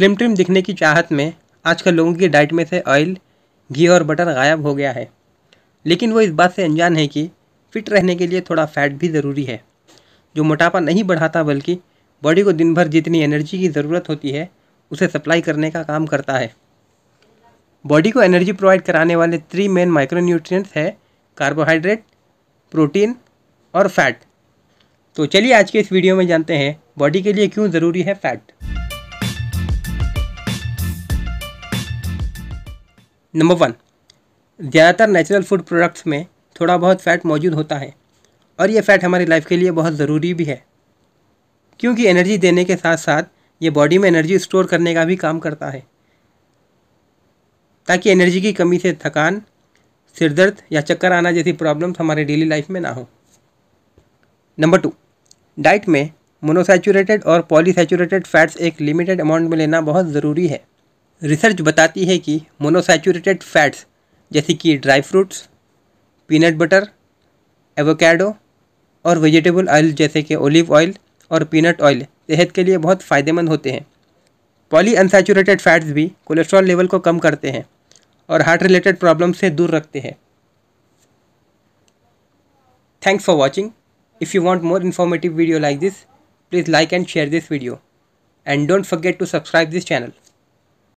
slim trim दिखने की चाहत में आजकल लोगों की डाइट में से ऑयल घी और बटर गायब हो गया है लेकिन वो इस बात से अनजान है कि फिट रहने के लिए थोड़ा फैट भी ज़रूरी है जो मोटापा नहीं बढ़ाता बल्कि बॉडी को दिन भर जितनी एनर्जी की ज़रूरत होती है उसे सप्लाई करने का काम करता है बॉडी को एनर्जी प्रोवाइड कराने वाले थ्री मेन माइक्रोन्यूट्रिएंट्स है कार्बोहाइड्रेट प्रोटीन और फैट तो चलिए आज के इस वीडियो में जानते हैं बॉडी के लिए क्यों ज़रूरी है फैट नंबर वन ज़्यादातर नेचुरल फूड प्रोडक्ट्स में थोड़ा बहुत फ़ैट मौजूद होता है और ये फ़ैट हमारी लाइफ के लिए बहुत ज़रूरी भी है क्योंकि एनर्जी देने के साथ साथ ये बॉडी में एनर्जी स्टोर करने का भी काम करता है ताकि एनर्जी की कमी से थकान सिरदर्द या चक्कर आना जैसी प्रॉब्लम्स हमारे डेली लाइफ में ना हो नंबर टू डाइट में मोनोसेचूरेटेड और पॉलीसेचूरेटेड फैट्स एक लिमिटेड अमाउंट में लेना बहुत ज़रूरी है रिसर्च बताती है कि मोनोसैचुरेटेड फैट्स जैसे कि dry fruits peanut butter avocado और वेजिटेबल ऑयल जैसे कि ओलिव ऑयल और पीनट ऑयल सेहत के लिए बहुत फ़ायदेमंद होते हैं पॉली अनसेचुरेटेड फैट्स भी कोलेस्ट्रॉल लेवल को कम करते हैं और हार्ट रिलेटेड प्रॉब्लम से दूर रखते हैं thanks for watching if you want more informative video like this please like and share this video and don't forget to subscribe this channel